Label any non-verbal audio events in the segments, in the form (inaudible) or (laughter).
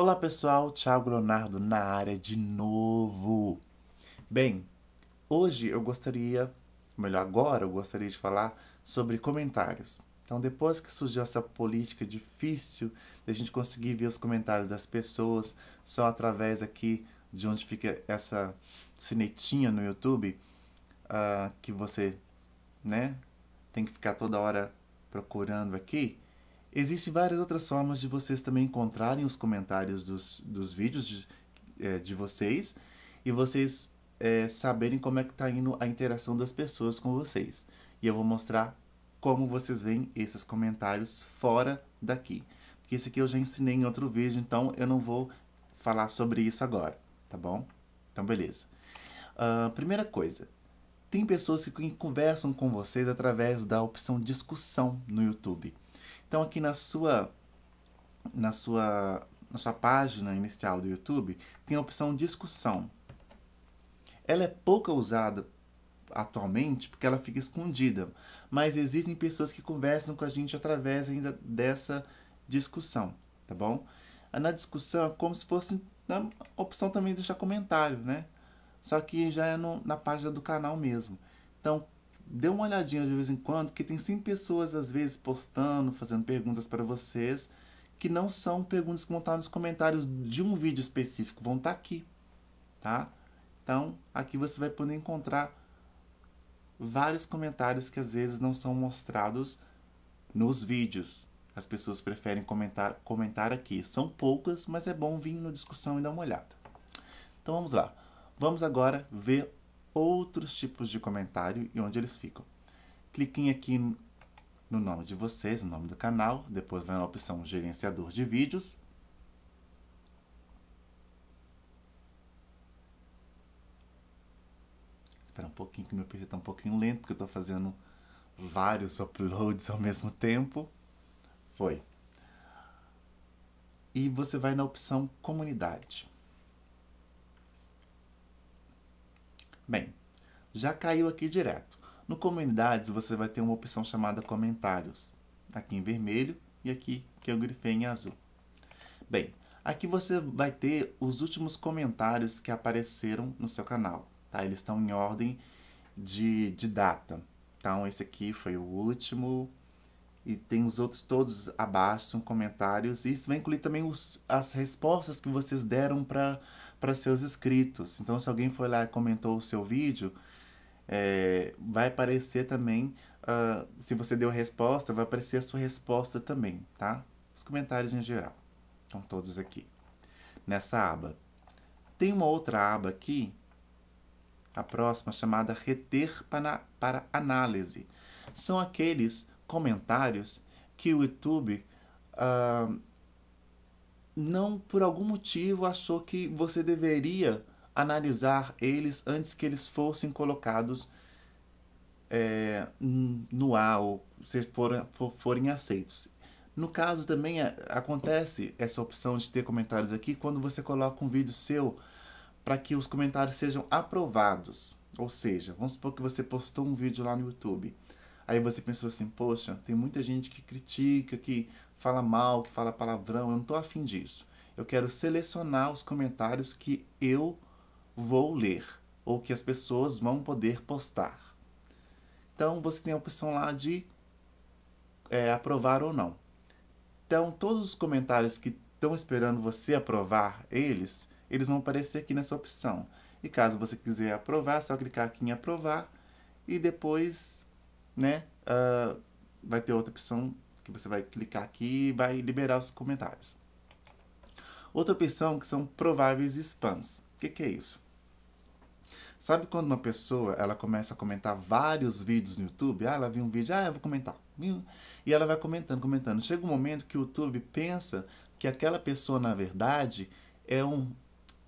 Olá pessoal, Thiago Leonardo na área de novo. Bem, hoje eu gostaria, melhor agora eu gostaria de falar sobre comentários. Então, depois que surgiu essa política difícil de a gente conseguir ver os comentários das pessoas só através aqui de onde fica essa sinetinha no YouTube, uh, que você, né, tem que ficar toda hora procurando aqui. Existem várias outras formas de vocês também encontrarem os comentários dos, dos vídeos de, é, de vocês e vocês é, saberem como é que está indo a interação das pessoas com vocês. E eu vou mostrar como vocês veem esses comentários fora daqui. Porque esse aqui eu já ensinei em outro vídeo, então eu não vou falar sobre isso agora, tá bom? Então, beleza. Uh, primeira coisa, tem pessoas que conversam com vocês através da opção discussão no YouTube. Então aqui na sua na sua na sua página inicial do YouTube tem a opção discussão. Ela é pouca usada atualmente porque ela fica escondida, mas existem pessoas que conversam com a gente através ainda dessa discussão, tá bom? Na discussão é como se fosse na opção também de deixar comentário, né? Só que já é no, na página do canal mesmo. Então, dê uma olhadinha de vez em quando, porque tem sim pessoas às vezes postando, fazendo perguntas para vocês, que não são perguntas que vão estar nos comentários de um vídeo específico, vão estar tá aqui, tá? Então, aqui você vai poder encontrar vários comentários que às vezes não são mostrados nos vídeos. As pessoas preferem comentar, comentar aqui. São poucas, mas é bom vir na discussão e dar uma olhada. Então vamos lá. Vamos agora ver outros tipos de comentário e onde eles ficam. Cliquem aqui no nome de vocês, no nome do canal, depois vem a opção gerenciador de vídeos. Espera um pouquinho que meu PC está um pouquinho lento, porque eu estou fazendo vários uploads ao mesmo tempo. Foi. E você vai na opção comunidade. Bem, já caiu aqui direto. No Comunidades, você vai ter uma opção chamada Comentários. Aqui em vermelho e aqui que eu grifei em azul. Bem, aqui você vai ter os últimos comentários que apareceram no seu canal. Tá? Eles estão em ordem de, de data. Então, esse aqui foi o último. E tem os outros todos abaixo, são comentários. isso vai incluir também os, as respostas que vocês deram para para seus inscritos. Então, se alguém foi lá e comentou o seu vídeo, é, vai aparecer também. Uh, se você deu resposta, vai aparecer a sua resposta também, tá? Os comentários em geral. Estão todos aqui. Nessa aba. Tem uma outra aba aqui, a próxima, chamada Reter para, para Análise. São aqueles comentários que o YouTube uh, não por algum motivo achou que você deveria analisar eles antes que eles fossem colocados é, no ar ou se forem for, forem aceitos. No caso também é, acontece essa opção de ter comentários aqui quando você coloca um vídeo seu para que os comentários sejam aprovados. Ou seja, vamos supor que você postou um vídeo lá no YouTube. Aí você pensou assim, poxa, tem muita gente que critica, que fala mal, que fala palavrão, eu não estou afim disso. Eu quero selecionar os comentários que eu vou ler ou que as pessoas vão poder postar. Então você tem a opção lá de é, aprovar ou não. Então todos os comentários que estão esperando você aprovar eles, eles vão aparecer aqui nessa opção. E caso você quiser aprovar, é só clicar aqui em aprovar e depois, né, uh, vai ter outra opção que você vai clicar aqui e vai liberar os comentários. Outra opção que são prováveis spams. O que, que é isso? Sabe quando uma pessoa ela começa a comentar vários vídeos no YouTube? Ah, ela viu um vídeo, ah, eu vou comentar. E ela vai comentando, comentando. Chega um momento que o YouTube pensa que aquela pessoa, na verdade, é, um,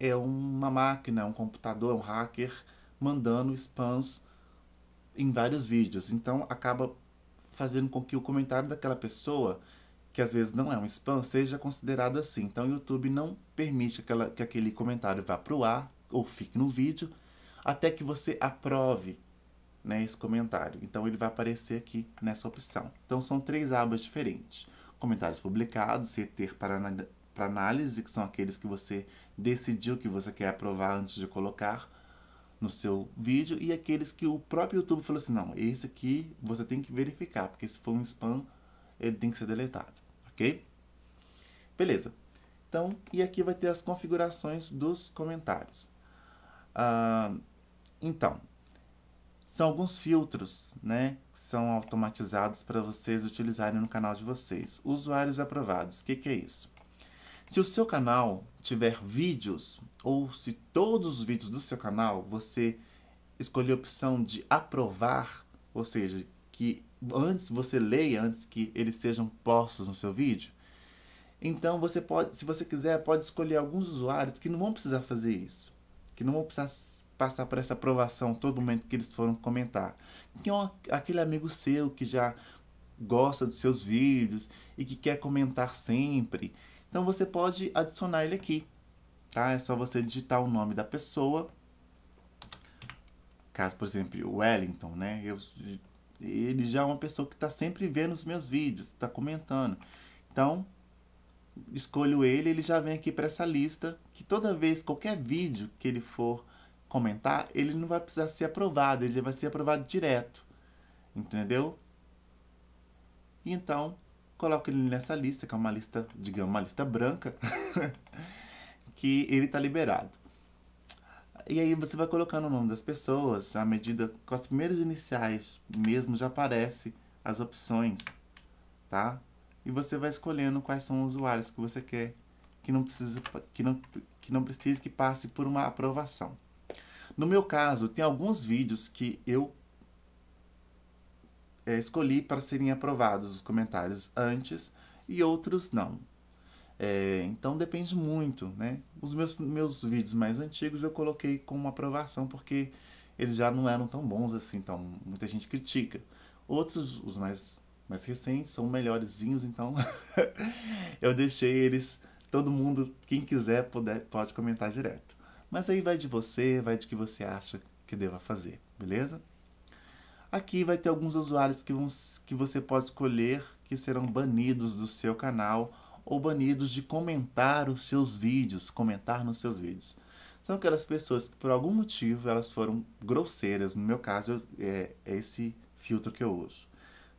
é uma máquina, é um computador, é um hacker mandando spams em vários vídeos. Então acaba fazendo com que o comentário daquela pessoa, que às vezes não é um spam, seja considerado assim. Então o YouTube não permite aquela, que aquele comentário vá para o ar ou fique no vídeo até que você aprove né, esse comentário. Então ele vai aparecer aqui nessa opção. Então são três abas diferentes. Comentários publicados, reter para, para análise, que são aqueles que você decidiu que você quer aprovar antes de colocar no seu vídeo e aqueles que o próprio YouTube falou assim, não, esse aqui você tem que verificar, porque se for um spam, ele tem que ser deletado, ok? Beleza. Então, e aqui vai ter as configurações dos comentários. Ah, então, são alguns filtros, né, que são automatizados para vocês utilizarem no canal de vocês. Usuários aprovados, o que, que é isso? Se o seu canal tiver vídeos, ou se todos os vídeos do seu canal você escolher a opção de aprovar, ou seja, que antes você leia, antes que eles sejam postos no seu vídeo, então você pode, se você quiser, pode escolher alguns usuários que não vão precisar fazer isso, que não vão precisar passar por essa aprovação todo momento que eles foram comentar. Que é aquele amigo seu que já gosta dos seus vídeos e que quer comentar sempre então você pode adicionar ele aqui, tá? É só você digitar o nome da pessoa. Caso, por exemplo, o Wellington, né? Eu, ele já é uma pessoa que está sempre vendo os meus vídeos, está comentando. Então, escolho ele, ele já vem aqui para essa lista, que toda vez, qualquer vídeo que ele for comentar, ele não vai precisar ser aprovado, ele vai ser aprovado direto, entendeu? Então, coloco ele nessa lista, que é uma lista, digamos, uma lista branca, (laughs) que ele tá liberado. E aí você vai colocando o nome das pessoas, à medida com as primeiras iniciais mesmo já aparece as opções, tá? E você vai escolhendo quais são os usuários que você quer, que não precisa que não, que não precise que passe por uma aprovação. No meu caso, tem alguns vídeos que eu é, escolhi para serem aprovados os comentários antes e outros não. É, então depende muito, né? Os meus, meus vídeos mais antigos eu coloquei uma aprovação porque eles já não eram tão bons assim, então muita gente critica. Outros, os mais, mais recentes, são melhorzinhos, então (laughs) eu deixei eles, todo mundo, quem quiser, puder, pode comentar direto. Mas aí vai de você, vai de que você acha que deva fazer, beleza? Aqui vai ter alguns usuários que, vão, que você pode escolher que serão banidos do seu canal ou banidos de comentar os seus vídeos, comentar nos seus vídeos. São aquelas pessoas que por algum motivo elas foram grosseiras, no meu caso é, é esse filtro que eu uso.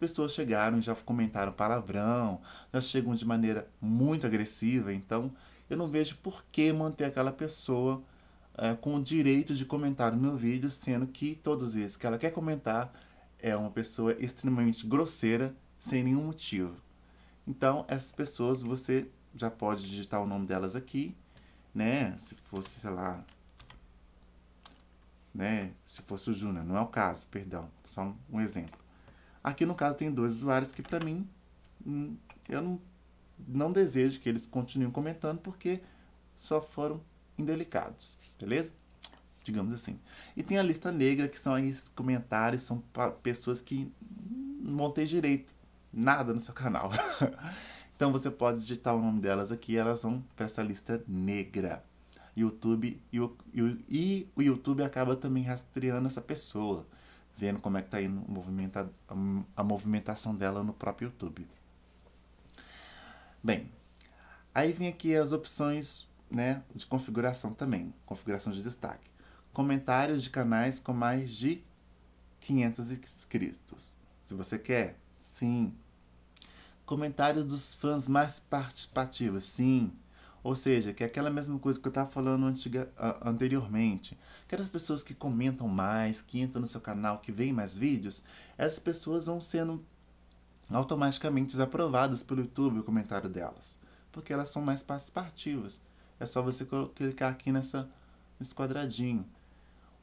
Pessoas chegaram e já comentaram palavrão, já chegam de maneira muito agressiva, então eu não vejo por que manter aquela pessoa eh, com o direito de comentar no meu vídeo, sendo que todas as vezes que ela quer comentar, é uma pessoa extremamente grosseira, sem nenhum motivo. Então, essas pessoas, você já pode digitar o nome delas aqui, né? Se fosse, sei lá, né? Se fosse o Juna, não é o caso, perdão, só um exemplo. Aqui no caso tem dois usuários que para mim hum, eu não, não desejo que eles continuem comentando porque só foram indelicados, beleza? Digamos assim. E tem a lista negra, que são esses comentários, são pessoas que não vão ter direito nada no seu canal. (laughs) então você pode digitar o nome delas aqui, elas vão para essa lista negra. YouTube e o, e o YouTube acaba também rastreando essa pessoa, vendo como é que tá indo movimenta, a, movimentação dela no próprio YouTube. Bem, aí vem aqui as opções né, de configuração também, configuração de destaque. Comentários de canais com mais de 500 inscritos. Se você quer, sim. Comentários dos fãs mais participativos, sim. Ou seja, que é aquela mesma coisa que eu estava falando antiga, anteriormente. Aquelas é pessoas que comentam mais, que entram no seu canal, que veem mais vídeos, essas pessoas vão sendo automaticamente desaprovadas pelo YouTube o comentário delas. Porque elas são mais participativas. É só você clicar aqui nessa, nesse quadradinho.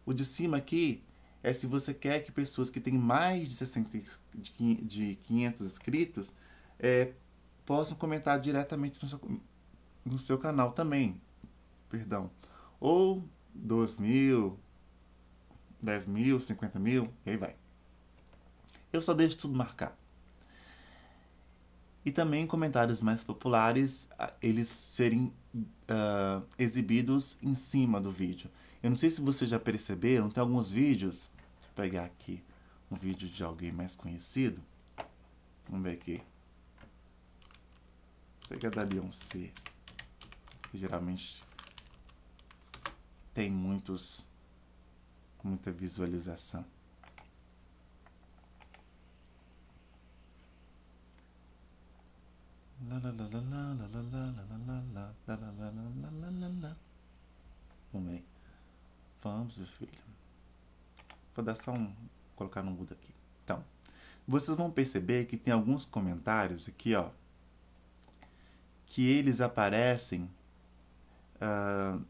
O de cima aqui é se você quer que pessoas que têm mais de, 60, de, 500 inscritos é, possam comentar diretamente no seu, no seu canal também. Perdão. Ou 2 mil, 10 mil, 50 mil, e aí vai. Eu só deixo tudo marcado. E também comentários mais populares, eles serem uh, exibidos em cima do vídeo. Eu não sei se vocês já perceberam, tem alguns vídeos. Vou pegar aqui um vídeo de alguém mais conhecido. Vamos ver aqui. Vou pegar da Beyoncé. Que geralmente tem muitos muita visualização. Vamos aí. Vamos, meu filho. Vou dar só um. colocar no mudo aqui. Então, vocês vão perceber que tem alguns comentários aqui, ó. Que eles aparecem uh,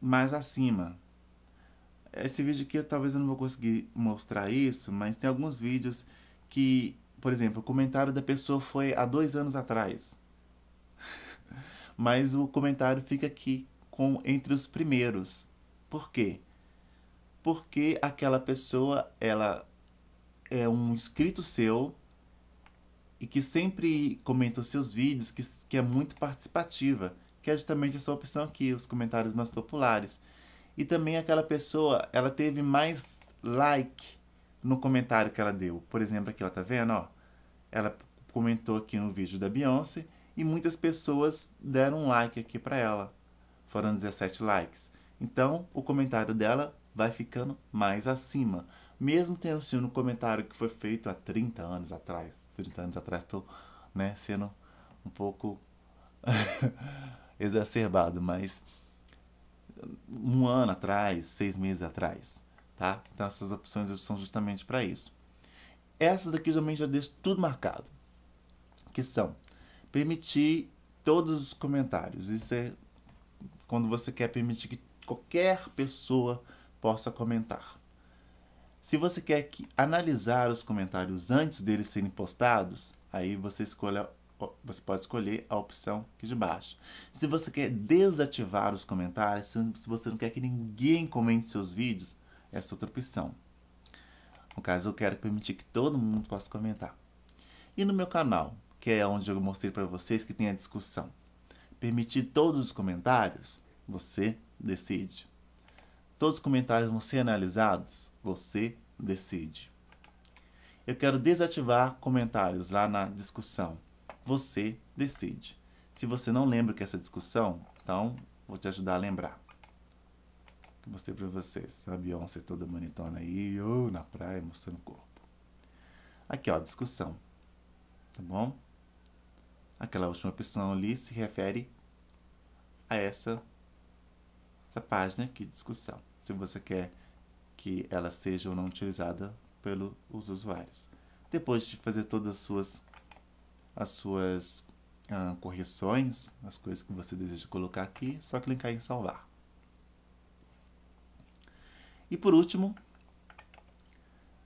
mais acima. Esse vídeo aqui talvez eu não vou conseguir mostrar isso, mas tem alguns vídeos que por exemplo, o comentário da pessoa foi há dois anos atrás. (laughs) Mas o comentário fica aqui, com entre os primeiros. Por quê? Porque aquela pessoa, ela é um inscrito seu e que sempre comenta os seus vídeos, que, que é muito participativa, que é justamente essa opção aqui, os comentários mais populares. E também aquela pessoa, ela teve mais like no comentário que ela deu. Por exemplo, aqui, ó, tá vendo? Ó, ela comentou aqui no vídeo da Beyoncé e muitas pessoas deram um like aqui para ela. Foram 17 likes. Então, o comentário dela vai ficando mais acima. Mesmo tendo sido um comentário que foi feito há 30 anos atrás. 30 anos atrás, tô né, sendo um pouco (laughs) exacerbado, mas um ano atrás, seis meses atrás. Tá? Então essas opções são justamente para isso. Essas daqui também já deixo tudo marcado. Que são permitir todos os comentários. Isso é quando você quer permitir que qualquer pessoa possa comentar. Se você quer que, analisar os comentários antes deles serem postados, aí você escolhe, você pode escolher a opção aqui de baixo. Se você quer desativar os comentários, se você não quer que ninguém comente seus vídeos, essa outra opção. No caso, eu quero permitir que todo mundo possa comentar. E no meu canal, que é onde eu mostrei para vocês que tem a discussão, permitir todos os comentários? Você decide. Todos os comentários vão ser analisados? Você decide. Eu quero desativar comentários lá na discussão. Você decide. Se você não lembra o que é essa discussão, então vou te ajudar a lembrar que mostrei para vocês. A Beyoncé toda bonitona aí, ou na praia, mostrando o corpo. Aqui, ó, discussão. Tá bom? Aquela última opção ali se refere a essa, essa página aqui, discussão. Se você quer que ela seja ou não utilizada pelos usuários. Depois de fazer todas as suas, as suas ah, correções, as coisas que você deseja colocar aqui, é só clicar em salvar. E por último,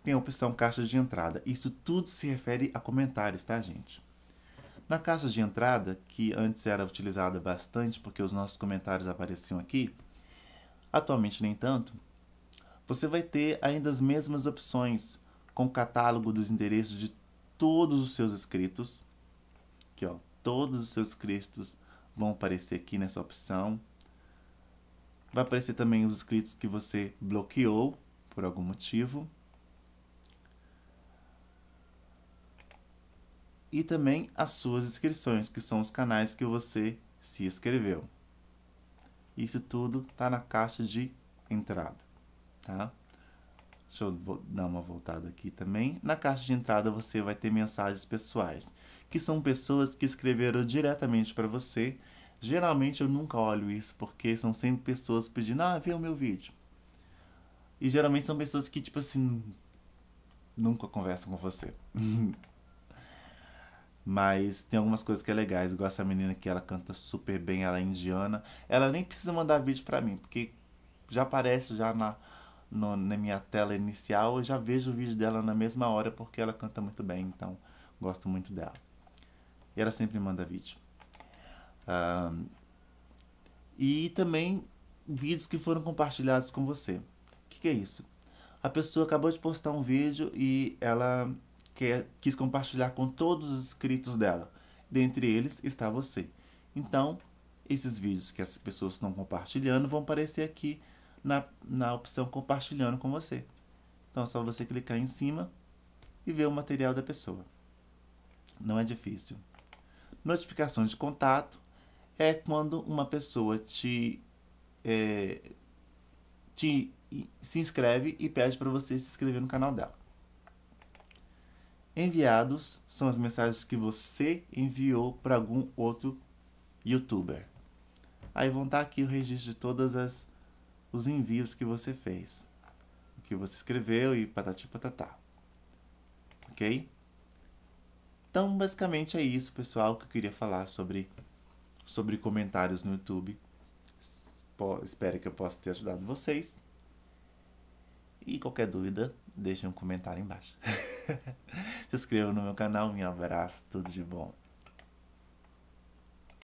tem a opção caixa de entrada. Isso tudo se refere a comentários, tá, gente? Na caixa de entrada, que antes era utilizada bastante porque os nossos comentários apareciam aqui, atualmente nem tanto, você vai ter ainda as mesmas opções com catálogo dos endereços de todos os seus inscritos. Aqui, ó, todos os seus inscritos vão aparecer aqui nessa opção. Vai aparecer também os inscritos que você bloqueou por algum motivo. E também as suas inscrições, que são os canais que você se inscreveu. Isso tudo está na caixa de entrada, tá? Deixa eu dar uma voltada aqui também. Na caixa de entrada você vai ter mensagens pessoais, que são pessoas que escreveram diretamente para você Geralmente eu nunca olho isso, porque são sempre pessoas pedindo, ah, vê o meu vídeo. E geralmente são pessoas que, tipo assim, nunca conversam com você. (laughs) Mas tem algumas coisas que é legais, igual essa menina que ela canta super bem, ela é indiana. Ela nem precisa mandar vídeo pra mim, porque já aparece já na, no, na minha tela inicial, eu já vejo o vídeo dela na mesma hora, porque ela canta muito bem, então gosto muito dela. E ela sempre manda vídeo e também vídeos que foram compartilhados com você. O que, que, é isso? A pessoa acabou de postar um vídeo e ela quer, quis compartilhar com todos os inscritos dela. Dentre eles está você. Então, esses vídeos que as pessoas estão compartilhando vão aparecer aqui na, na opção compartilhando com você. Então é só você clicar em cima e ver o material da pessoa. Não é difícil. Notificações de contato é quando uma pessoa te, é, te se inscreve e pede para você se inscrever no canal dela. Enviados são as mensagens que você enviou para algum outro youtuber. Aí vão estar tá aqui o registro de todas as os envios que você fez, o que você escreveu e patati patatá. OK? Então, basicamente é isso, pessoal, que eu queria falar sobre sobre comentários no YouTube. Espero que eu possa ter ajudado vocês. E qualquer dúvida, deixe um comentário embaixo. (laughs) Se inscreva no meu canal, me abraço, tudo de bom.